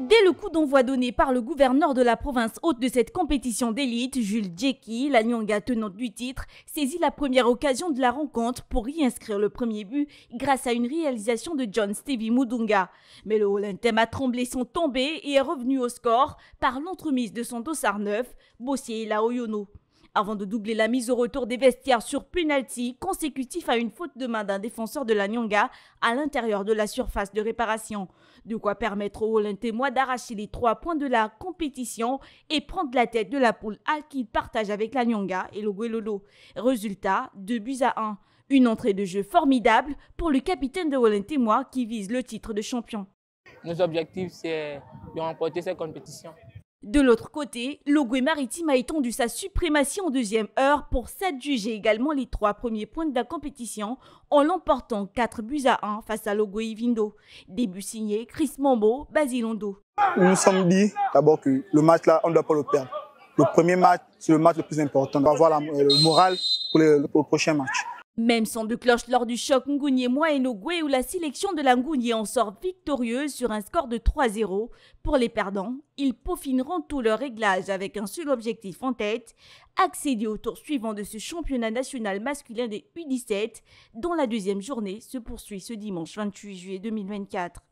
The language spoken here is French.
Dès le coup d'envoi donné par le gouverneur de la province haute de cette compétition d'élite, Jules Djeki, la nyonga tenante du titre, saisit la première occasion de la rencontre pour y inscrire le premier but grâce à une réalisation de John Stevie Mudunga. Mais le Olympem a tremblé son tombé et est revenu au score par l'entremise de son dossard neuf, Bossier Laoyono avant de doubler la mise au retour des vestiaires sur penalty consécutif à une faute de main d'un défenseur de la Nyonga à l'intérieur de la surface de réparation. De quoi permettre au Témois d'arracher les trois points de la compétition et prendre la tête de la poule A qu'il partage avec la Nyonga et le Guelolo. Résultat, deux buts à 1. Une entrée de jeu formidable pour le capitaine de Témois qui vise le titre de champion. Nos objectifs, c'est de remporter cette compétition. De l'autre côté, l'Ogwe Maritime a étendu sa suprématie en deuxième heure pour s'adjuger également les trois premiers points de la compétition en l'emportant 4 buts à 1 face à l'Ogwe Ivindo. Début signé Chris Mambo, Basilondo. Nous nous sommes dit d'abord que le match-là, on ne doit pas le perdre. Le premier match, c'est le match le plus important. On va avoir euh, le moral pour le prochain match. Même sans deux cloche lors du choc Ngounier et où la sélection de la en sort victorieuse sur un score de 3-0. Pour les perdants, ils peaufineront tout leur réglage avec un seul objectif en tête, accéder au tour suivant de ce championnat national masculin des U17 dont la deuxième journée se poursuit ce dimanche 28 juillet 2024.